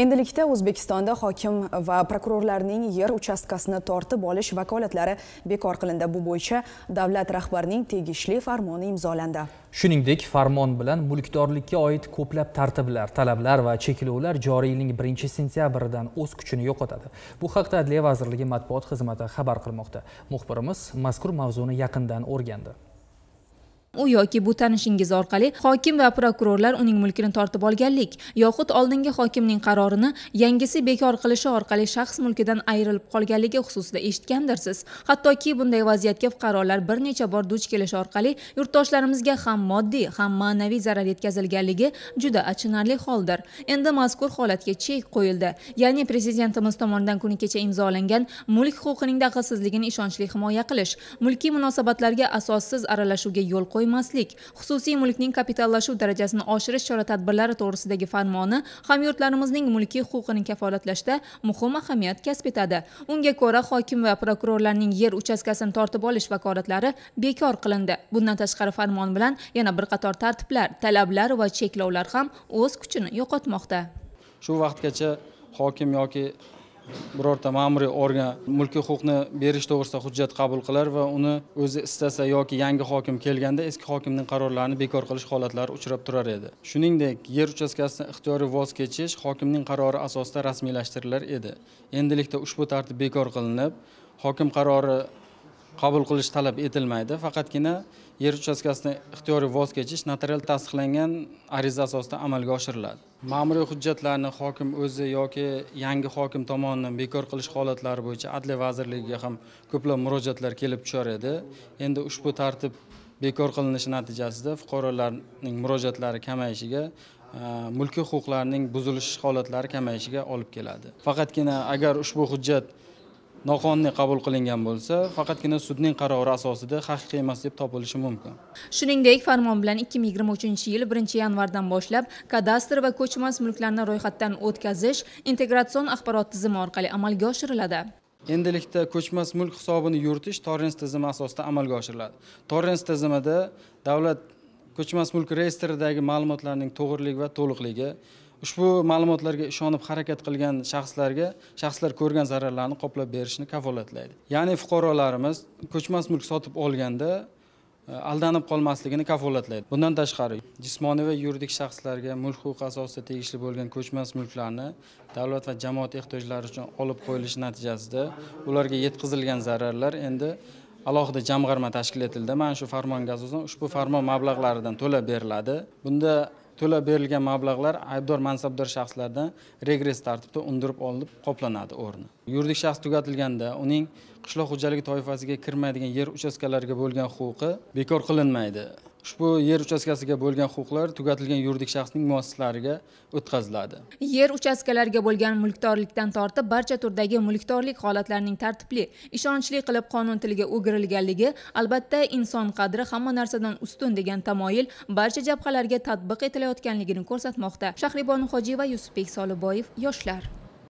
endilikda o'zbekistonda hokim va prokurorlarning yer uchastkasini tortib olish vakolatlari bekor qilindi bu bo'yicha davlat rahbarining tegishli farmoni imzolandi shuningdek farmon bilan mulkdorlikka oid ko'plab tartiblar talablar va cheklovlar joriy yilning 1 sentyabridan o'z kuchini yo'qotadi bu haqda adliya vazirligi matbuot xizmati xabar qilmoqda muxbirimiz mazkur mavzuni yaqindan o'rgandi u yoki bu tanishingiz orqali hokim va prokurorlar uning mulkini tortib olganlik yoxud oldingi hokimning qarorini yangisi bekor qilishi orqali shaxs mulkidan ayrilib qolganligi xususida eshitgandirsiz hattoki bunday vaziyatga fuqarolar bir necha bor duch kelish orqali yurtdoshlarimizga ham moddiy ham ma'naviy zarar yetkazilganligi juda achinarli holdir endi mazkur holatga chek qo'yildi ya'ni prezidentimiz tomonidan kuni kecha imzolangan mulk huquqining daxlsizligini ishonchli himoya qilish mulkiy munosabatlarga asossiz aralashuvga yo'l qo'y qo'ymaslik xususiy mulkning kapitallashuv darajasini oshirish chora tadbirlari to'g'risidagi farmoni hamyurtlarimizning mulkiy huquqini kafolatlashda muhim ahamiyat kasb etadi unga ko'ra hokim va prokurorlarning yer uchastkasini tortib olish vakolatlari bekor qilindi bundan tashqari farmon bilan yana bir qator tartiblar talablar va cheklovlar ham o'z kuchini yo'qotmoqda shu vaqtgacha hokim yoki birorta ma'muriy organ mulkiy huquqni berish to'g'risida hujjat qabul qilar va uni o'zi istasa yoki yangi hokim kelganda eski hokimning qarorlarini bekor qilish holatlari uchrab turar edi shuningdek yer uchastkasidan ixtiyoriy voz kechish hokimning qarori asosida rasmiylashtirilar edi endilikda ushbu tartib bekor qilinib hokim qarori qabul qilish talab etilmaydi faqatgina yer uchastkasidan ixtiyoriy voz kechish notarial tasdiqlangan ariza asosida amalga oshiriladi ma'muriy hujjatlarni hokim o'zi yoki yangi hokim tomonidan bekor qilish holatlari bo'yicha adliya vazirligiga ham ko'plab murojaatlar kelib tushar edi endi ushbu tartib bekor qilinishi natijasida fuqarolarning murojaatlari kamayishiga e, mulkiy huquqlarning buzilish holatlari kamayishiga olib keladi faqatgina agar ushbu hujjat noqonuniy qabul qilingan bo'lsa faqatgina sudning qarori asosida haqiqiy emas deb topilishi mumkin shuningdek farmon bilan 2023 yil 1 yanvardan boshlab kadastr va ko'chmas mulklarni ro'yxatdan o'tkazish integratsion axborot tizimi orqali amalga oshiriladi endilikda ko'chmas mulk hisobini yuritish torrens tizimi asosida amalga oshiriladi torrens tizimida davlat ko'chmas mulk reyestridagi ma'lumotlarning to'g'riligi va to'liqligi ushbu ma'lumotlarga ishonib harakat qilgan shaxslarga shaxslar ko'rgan zararlarni qoplab berishni kafolatlaydi ya'ni fuqarolarimiz ko'chmas mulk sotib olganda e, aldanib qolmasligini kafolatlaydi bundan tashqari jismoniy va yuridik shaxslarga mulk huquqi asosida tegishli bo'lgan ko'chmas mulklarni davlat va jamoat ehtiyojlari uchun olib qo'yilishi natijasida ularga yetkazilgan zararlar endi alohida jamg'arma tashkil etildi mana shu farmonga asosan ushbu farmon mablag'laridan to'lab beriladi bunda to'lab berilgan mablag'lar aybdor mansabdor shaxslardan regress tartibda undirib olinib qoplanadi o'rni yuridik shaxs tugatilganda uning qishloq xo'jaligi toifasiga kirmaydigan yer uchastkalariga bo'lgan huquqi bekor qilinmaydi ushbu yer uchastkasiga bo'lgan huquqlar tugatilgan yuridik shaxsning muassislariga o'tkaziladi yer uchastkalariga bo'lgan mulkdorlikdan tortib barcha turdagi mulkdorlik holatlarining tartibli ishonchli qilib qonun tiliga o'girilganligi albatta inson qadri hamma narsadan ustun degan tamoyil barcha jabhalarga tatbiq etilayotganligini ko'rsatmoqda shahribon hojiyeva yusufbek soliboyev yoshlar